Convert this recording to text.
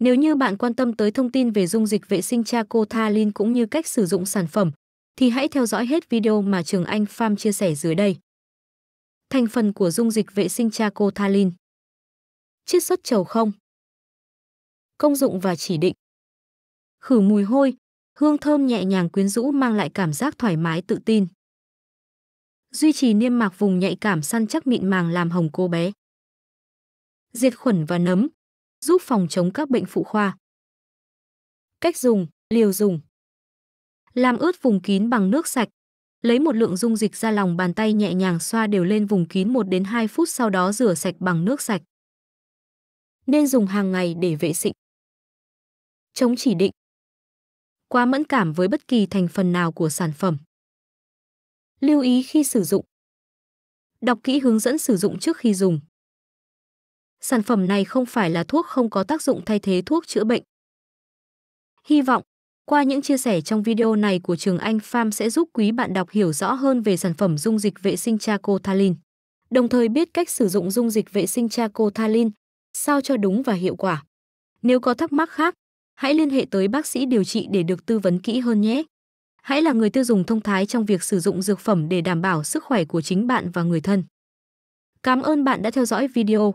Nếu như bạn quan tâm tới thông tin về dung dịch vệ sinh Chaco cũng như cách sử dụng sản phẩm, thì hãy theo dõi hết video mà Trường Anh Farm chia sẻ dưới đây. Thành phần của dung dịch vệ sinh Chaco Chiết xuất trầu không Công dụng và chỉ định Khử mùi hôi, hương thơm nhẹ nhàng quyến rũ mang lại cảm giác thoải mái tự tin. Duy trì niêm mạc vùng nhạy cảm săn chắc mịn màng làm hồng cô bé. Diệt khuẩn và nấm giúp phòng chống các bệnh phụ khoa. Cách dùng, liều dùng. Làm ướt vùng kín bằng nước sạch. Lấy một lượng dung dịch ra lòng bàn tay nhẹ nhàng xoa đều lên vùng kín 1 đến 2 phút sau đó rửa sạch bằng nước sạch. Nên dùng hàng ngày để vệ sinh. Chống chỉ định. Quá mẫn cảm với bất kỳ thành phần nào của sản phẩm. Lưu ý khi sử dụng. Đọc kỹ hướng dẫn sử dụng trước khi dùng sản phẩm này không phải là thuốc không có tác dụng thay thế thuốc chữa bệnh. Hy vọng, qua những chia sẻ trong video này của Trường Anh Farm sẽ giúp quý bạn đọc hiểu rõ hơn về sản phẩm dung dịch vệ sinh Chacothalin, đồng thời biết cách sử dụng dung dịch vệ sinh Chacothalin, sao cho đúng và hiệu quả. Nếu có thắc mắc khác, hãy liên hệ tới bác sĩ điều trị để được tư vấn kỹ hơn nhé. Hãy là người tiêu dùng thông thái trong việc sử dụng dược phẩm để đảm bảo sức khỏe của chính bạn và người thân. Cảm ơn bạn đã theo dõi video.